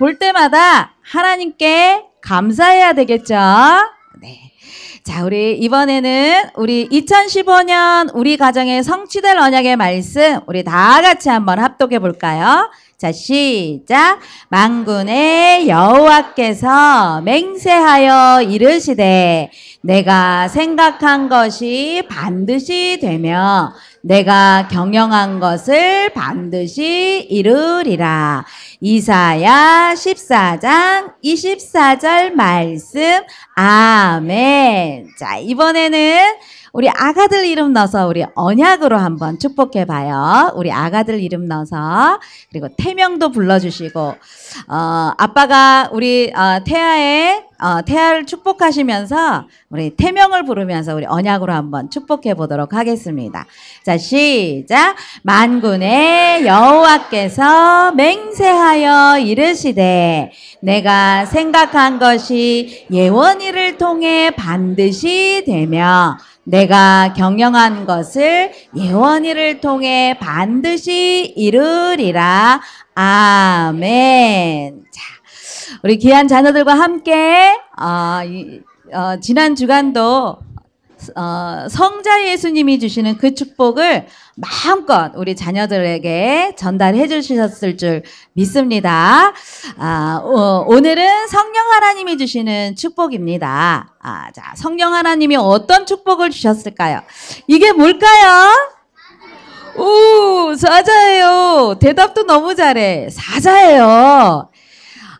볼 때마다 하나님께 감사해야 되겠죠? 네. 자, 우리 이번에는 우리 2015년 우리 가정에 성취될 언약의 말씀 우리 다 같이 한번 합독해 볼까요? 자, 시작. 만군의 여호와께서 맹세하여 이르시되 내가 생각한 것이 반드시 되며 내가 경영한 것을 반드시 이루리라. 이사야 14장 24절 말씀. 아멘. 자, 이번에는 우리 아가들 이름 넣어서 우리 언약으로 한번 축복해 봐요. 우리 아가들 이름 넣어서 그리고 태명도 불러주시고 어, 아빠가 우리 어, 태아의 어, 태아를 축복하시면서 우리 태명을 부르면서 우리 언약으로 한번 축복해 보도록 하겠습니다. 자 시작 만군의 여호와께서 맹세하여 이르시되 내가 생각한 것이 예원이를 통해 반드시 되며 내가 경영한 것을 예원이를 통해 반드시 이루리라. 아멘. 자, 우리 귀한 자녀들과 함께 어, 이, 어, 지난 주간도 어, 성자 예수님이 주시는 그 축복을 마음껏 우리 자녀들에게 전달해 주셨을 줄 믿습니다. 아, 어, 오늘은 성령 하나님이 주시는 축복입니다. 아, 자, 성령 하나님이 어떤 축복을 주셨을까요? 이게 뭘까요? 오, 사자예요. 대답도 너무 잘해. 사자예요.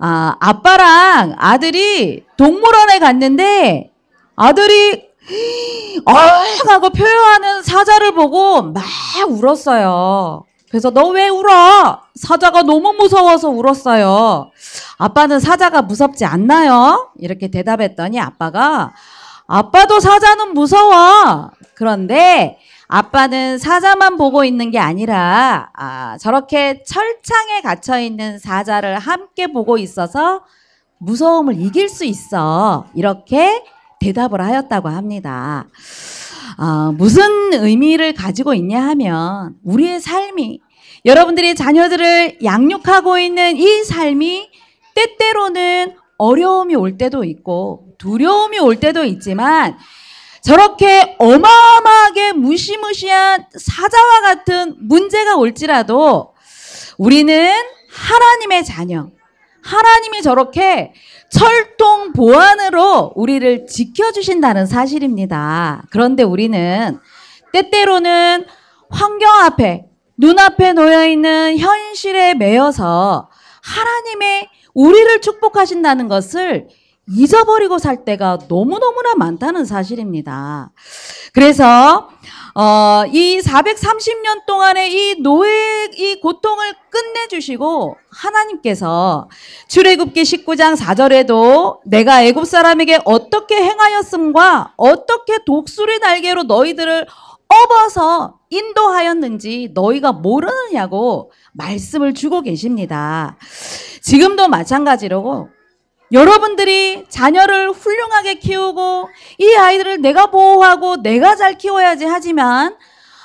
아, 아빠랑 아들이 동물원에 갔는데 아들이 어흥하고 표현하는 사자를 보고 막 울었어요. 그래서 너 왜 울어? 사자가 너무 무서워서 울었어요. 아빠는 사자가 무섭지 않나요? 이렇게 대답했더니 아빠가 아빠도 사자는 무서워. 그런데 아빠는 사자만 보고 있는 게 아니라 아, 저렇게 철창에 갇혀 있는 사자를 함께 보고 있어서 무서움을 이길 수 있어. 이렇게 대답을 하였다고 합니다. 어, 무슨 의미를 가지고 있냐 하면 우리의 삶이 여러분들이 자녀들을 양육하고 있는 이 삶이 때때로는 어려움이 올 때도 있고 두려움이 올 때도 있지만 저렇게 어마어마하게 무시무시한 사자와 같은 문제가 올지라도 우리는 하나님의 자녀, 하나님이 저렇게 철통 보안으로 우리를 지켜주신다는 사실입니다. 그런데 우리는 때때로는 환경 앞에, 눈앞에 놓여있는 현실에 매여서 하나님의 우리를 축복하신다는 것을 잊어버리고 살 때가 너무너무나 많다는 사실입니다. 그래서 어, 이 430년 동안의 이 노예의 이 고통을 끝내주시고 하나님께서 출애굽기 19장 4절에도 내가 애굽 사람에게 어떻게 행하였음과 어떻게 독수리 날개로 너희들을 업어서 인도하였는지 너희가 모르느냐고 말씀을 주고 계십니다. 지금도 마찬가지로 여러분들이 자녀를 훌륭하게 키우고 이 아이들을 내가 보호하고 내가 잘 키워야지 하지만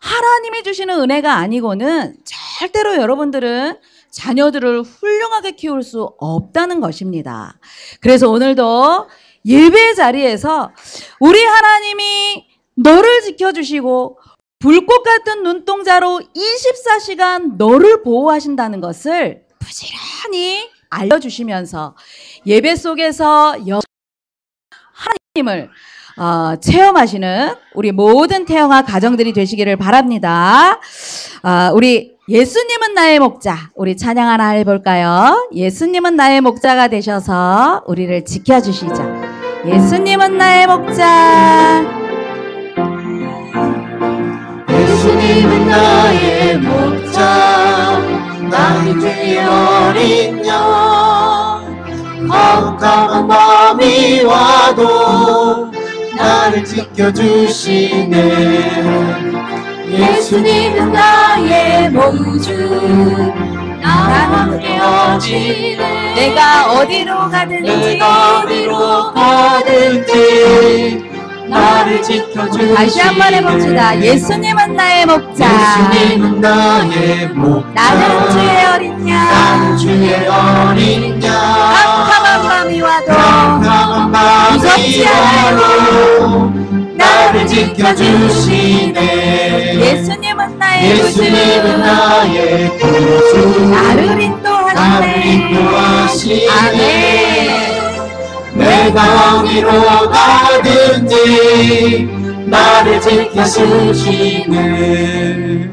하나님이 주시는 은혜가 아니고는 절대로 여러분들은 자녀들을 훌륭하게 키울 수 없다는 것입니다. 그래서 오늘도 예배 자리에서 우리 하나님이 너를 지켜주시고 불꽃 같은 눈동자로 24시간 너를 보호하신다는 것을 부지런히 알려주시면서 예배 속에서 하나님을 어, 체험하시는 우리 모든 태영아 가정들이 되시기를 바랍니다. 어, 우리 예수님은 나의 목자. 우리 찬양 하나 해볼까요? 예수님은 나의 목자가 되셔서 우리를 지켜주시죠. 예수님은 나의 목자. 예수님은 나의 목자. 남기 어린 양 깜깜한 밤이 와도 나를 지켜주시네 예수님은 나의 모주 나 함께 어지네 내가 어디로 가든지 내가 어디로 가든지 나를 지켜주시 다시 한 번 해봅시다 예수님은 나의 목자 예수님은 나의 목자 나는 주의 어린 양 나는 주의 어린 양 깜깜한 밤이 와도 깜깜한 밤이 무섭지 않아요 나를 지켜주시네 예수님은 나의 구주 예수님은 나 구주 나를 인도하시네 나를 인도하시네 아멘 내가 로 가든지 나를 지키시는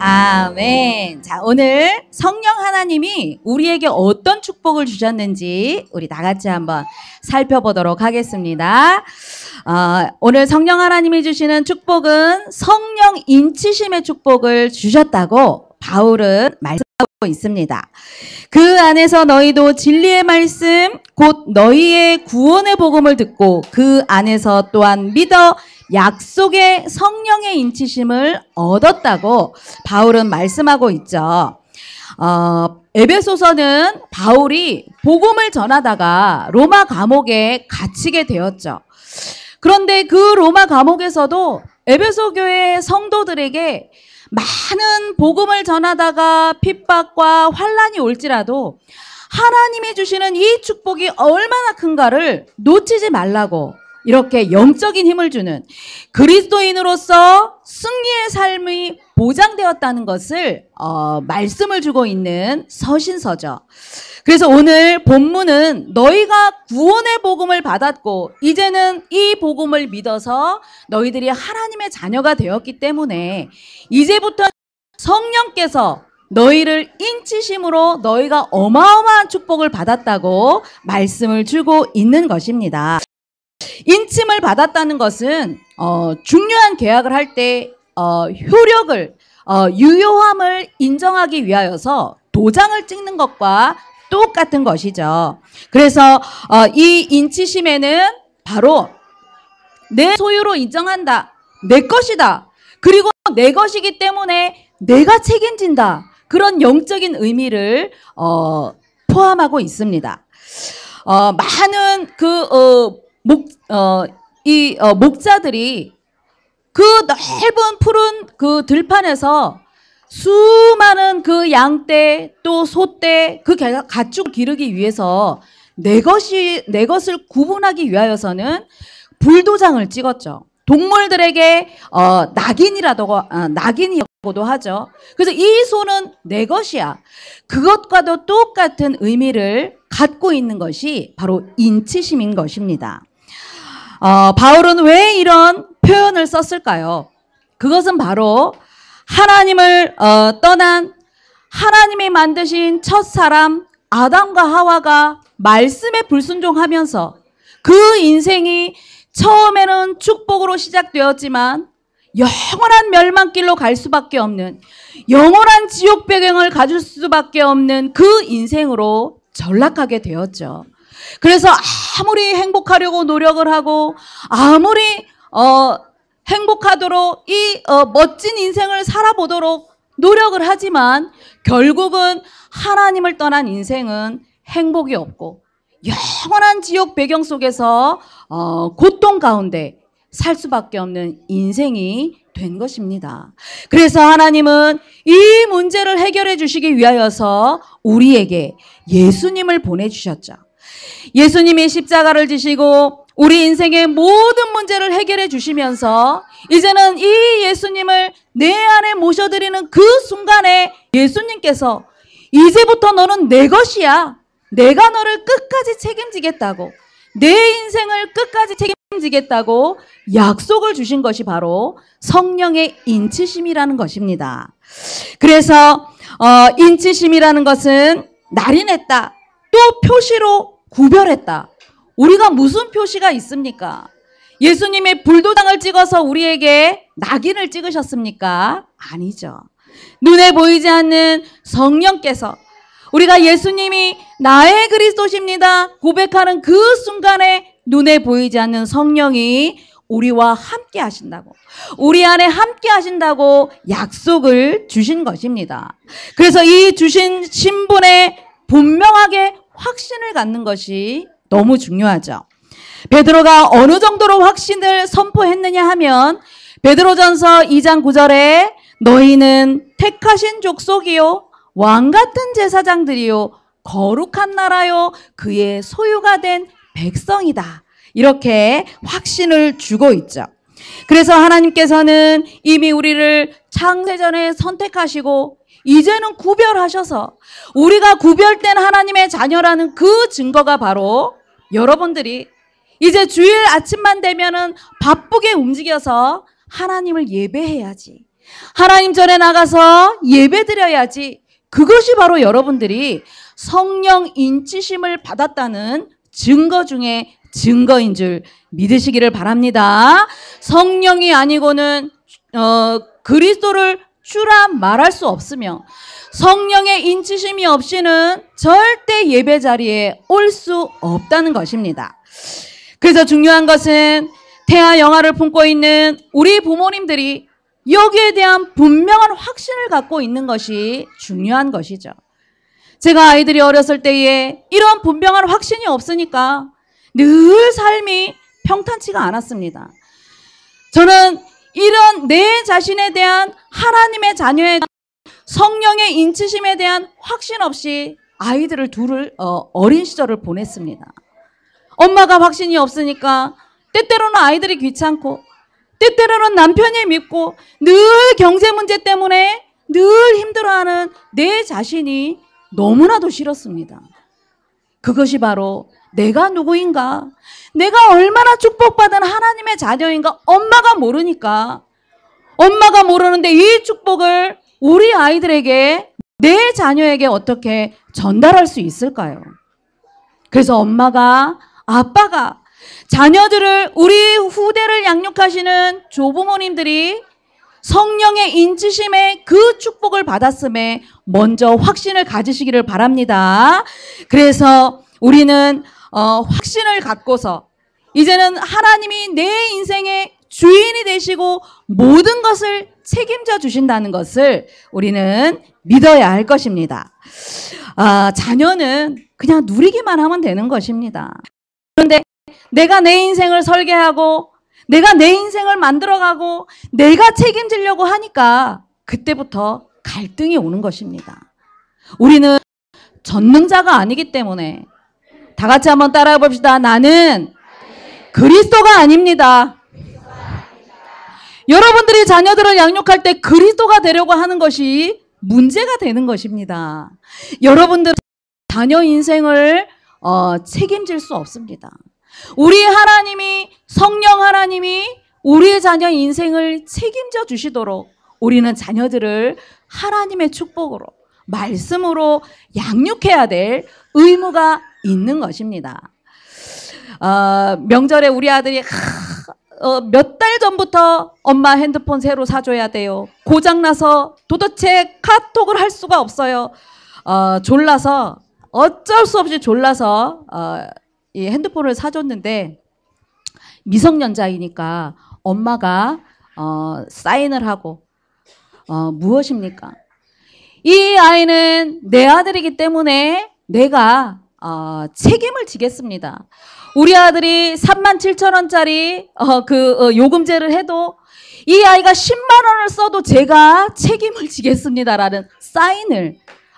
아멘. 자, 오늘 성령 하나님이 우리에게 어떤 축복을 주셨는지 우리 다 같이 한번 살펴보도록 하겠습니다. 어, 오늘 성령 하나님이 주시는 축복은 성령 인치심의 축복을 주셨다고 바울은 말씀 있습니다. 그 안에서 너희도 진리의 말씀 곧 너희의 구원의 복음을 듣고 그 안에서 또한 믿어 약속의 성령의 인치심을 얻었다고 바울은 말씀하고 있죠. 어, 에베소서는 바울이 복음을 전하다가 로마 감옥에 갇히게 되었죠. 그런데 그 로마 감옥에서도 에베소 교회 성도들에게 많은 복음을 전하다가 핍박과 환란이 올지라도 하나님이 주시는 이 축복이 얼마나 큰가를 놓치지 말라고 이렇게 영적인 힘을 주는 그리스도인으로서 승리의 삶이 보장되었다는 것을 어, 말씀을 주고 있는 서신서죠. 그래서 오늘 본문은 너희가 구원의 복음을 받았고 이제는 이 복음을 믿어서 너희들이 하나님의 자녀가 되었기 때문에 이제부터 성령께서 너희를 인치심으로 너희가 어마어마한 축복을 받았다고 말씀을 주고 있는 것입니다. 인침을 받았다는 것은 어, 중요한 계약을 할때 어, 효력을 어, 유효함을 인정하기 위하여서 도장을 찍는 것과 똑같은 것이죠. 그래서 어, 이 인치심에는 바로 내 소유로 인정한다. 내 것이다. 그리고 내 것이기 때문에 내가 책임진다. 그런 영적인 의미를 어, 포함하고 있습니다. 어, 많은 그 어, 목, 어, 이 어, 목자들이 그 넓은 푸른 그 들판에서 수많은 그 양떼 또 소떼 그 가축 기르기 위해서 내 것이 내 것을 구분하기 위하여서는 불도장을 찍었죠. 동물들에게 어, 낙인이라고 어, 낙인이라고도 하죠. 그래서 이 소는 내 것이야. 그것과도 똑같은 의미를 갖고 있는 것이 바로 인치심인 것입니다. 어, 바울은 왜 이런 표현을 썼을까요? 그것은 바로 하나님을 어, 떠난 하나님이 만드신 첫 사람 아담과 하와가 말씀에 불순종하면서 그 인생이 처음에는 축복으로 시작되었지만 영원한 멸망길로 갈 수밖에 없는 영원한 지옥 배경을 가질 수밖에 없는 그 인생으로 전락하게 되었죠. 그래서 아무리 행복하려고 노력을 하고 아무리 어, 행복하도록 이 어, 멋진 인생을 살아보도록 노력을 하지만 결국은 하나님을 떠난 인생은 행복이 없고 영원한 지옥 배경 속에서 어, 고통 가운데 살 수밖에 없는 인생이 된 것입니다. 그래서 하나님은 이 문제를 해결해 주시기 위하여서 우리에게 예수님을 보내주셨죠. 예수님이 십자가를 지시고 우리 인생의 모든 문제를 해결해 주시면서 이제는 이 예수님을 내 안에 모셔드리는 그 순간에 예수님께서 이제부터 너는 내 것이야. 내가 너를 끝까지 책임지겠다고. 내 인생을 끝까지 책임지겠다고 약속을 주신 것이 바로 성령의 인치심이라는 것입니다. 그래서 어, 인치심이라는 것은 날이 냈다. 또 표시로 구별했다. 우리가 무슨 표시가 있습니까? 예수님이 불도장을 찍어서 우리에게 낙인을 찍으셨습니까? 아니죠. 눈에 보이지 않는 성령께서 우리가 예수님이 나의 그리스도십니다 고백하는 그 순간에 눈에 보이지 않는 성령이 우리와 함께 하신다고 우리 안에 함께 하신다고 약속을 주신 것입니다. 그래서 이 주신 신분에 분명하게 확신을 갖는 것이 너무 중요하죠. 베드로가 어느 정도로 확신을 선포했느냐 하면 베드로전서 2장 9절에 너희는 택하신 족속이요 왕 같은 제사장들이요 거룩한 나라요 그의 소유가 된 백성이다. 이렇게 확신을 주고 있죠. 그래서 하나님께서는 이미 우리를 창세전에 선택하시고 이제는 구별하셔서 우리가 구별된 하나님의 자녀라는 그 증거가 바로 여러분들이 이제 주일 아침만 되면은 바쁘게 움직여서 하나님을 예배해야지. 하나님 전에 나가서 예배 드려야지. 그것이 바로 여러분들이 성령 인치심을 받았다는 증거 중에 증거인 줄 믿으시기를 바랍니다. 성령이 아니고는 어, 그리스도를 주라 말할 수 없으며 성령의 인치심이 없이는 절대 예배 자리에 올 수 없다는 것입니다. 그래서 중요한 것은 태아 영화를 품고 있는 우리 부모님들이 여기에 대한 분명한 확신을 갖고 있는 것이 중요한 것이죠. 제가 아이들이 어렸을 때에 이런 분명한 확신이 없으니까 늘 삶이 평탄치가 않았습니다. 저는 이런 내 자신에 대한 하나님의 자녀에 대한 성령의 인치심에 대한 확신 없이 아이들을 둘을 어, 린 시절을 보냈습니다. 엄마가 확신이 없으니까 때때로는 아이들이 귀찮고 때때로는 남편이 믿고 늘 경제 문제 때문에 늘 힘들어하는 내 자신이 너무나도 싫었습니다. 그것이 바로 내가 누구인가? 내가 얼마나 축복받은 하나님의 자녀인가? 엄마가 모르니까. 엄마가 모르는데 이 축복을 우리 아이들에게, 내 자녀에게 어떻게 전달할 수 있을까요? 그래서 엄마가, 아빠가 자녀들을, 우리 후대를 양육하시는 조부모님들이 성령의 인치심에 그 축복을 받았음에 먼저 확신을 가지시기를 바랍니다. 그래서 우리는 어, 확신을 갖고서 이제는 하나님이 내 인생의 주인이 되시고 모든 것을 책임져 주신다는 것을 우리는 믿어야 할 것입니다. 아, 자녀는 그냥 누리기만 하면 되는 것입니다. 그런데 내가 내 인생을 설계하고 내가 내 인생을 만들어가고 내가 책임지려고 하니까 그때부터 갈등이 오는 것입니다. 우리는 전능자가 아니기 때문에 다 같이 한번 따라해 봅시다. 나는 그리스도가 아닙니다. 여러분들이 자녀들을 양육할 때 그리스도가 되려고 하는 것이 문제가 되는 것입니다. 여러분들 자녀 인생을 어, 책임질 수 없습니다. 우리 하나님이 성령 하나님이 우리의 자녀 인생을 책임져 주시도록 우리는 자녀들을 하나님의 축복으로 말씀으로 양육해야 될 의무가 있는 것입니다. 어, 명절에 우리 아들이 어, 몇달 전부터 엄마 핸드폰 새로 사줘야 돼요. 고장나서 도대체 카톡을 할 수가 없어요. 어, 졸라서 어쩔 수 없이 졸라서 어, 이 핸드폰을 사줬는데 미성년자이니까 엄마가 어, 사인을 하고 어, 무엇입니까? 이 아이는 내 아들이기 때문에 내가 어, 책임을 지겠습니다. 우리 아들이 3만 7천 원짜리 어, 그 어, 요금제를 해도 이 아이가 10만 원을 써도 제가 책임을 지겠습니다라는 사인을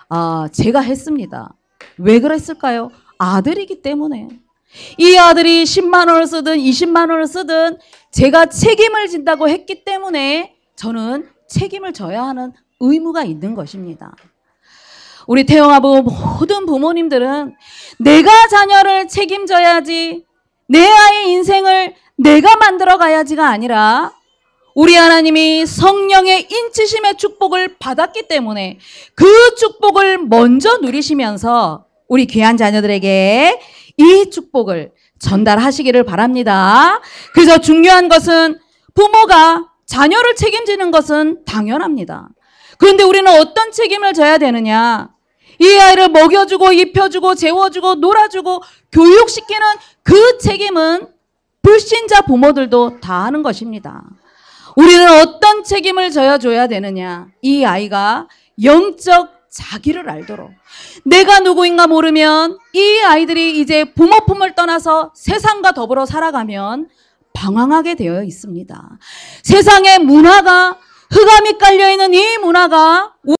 어, 제가 했습니다. 왜 그랬을까요? 아들이기 때문에. 이 아들이 10만 원을 쓰든 20만 원을 쓰든 제가 책임을 진다고 했기 때문에 저는 책임을 져야 하는 의무가 있는 것입니다. 우리 태영아부 모든 부모님들은 내가 자녀를 책임져야지 내 아이의 인생을 내가 만들어 가야지가 아니라 우리 하나님이 성령의 인치심의 축복을 받았기 때문에 그 축복을 먼저 누리시면서 우리 귀한 자녀들에게 이 축복을 전달하시기를 바랍니다. 그래서 중요한 것은 부모가 자녀를 책임지는 것은 당연합니다. 그런데 우리는 어떤 책임을 져야 되느냐? 이 아이를 먹여주고 입혀주고 재워주고 놀아주고 교육시키는 그 책임은 불신자 부모들도 다 하는 것입니다. 우리는 어떤 책임을 져야 줘야 되느냐? 이 아이가 영적 자기를 알도록 내가 누구인가 모르면 이 아이들이 이제 부모 품을 떠나서 세상과 더불어 살아가면 방황하게 되어 있습니다. 세상의 문화가 흑암이 깔려 있는 이 문화가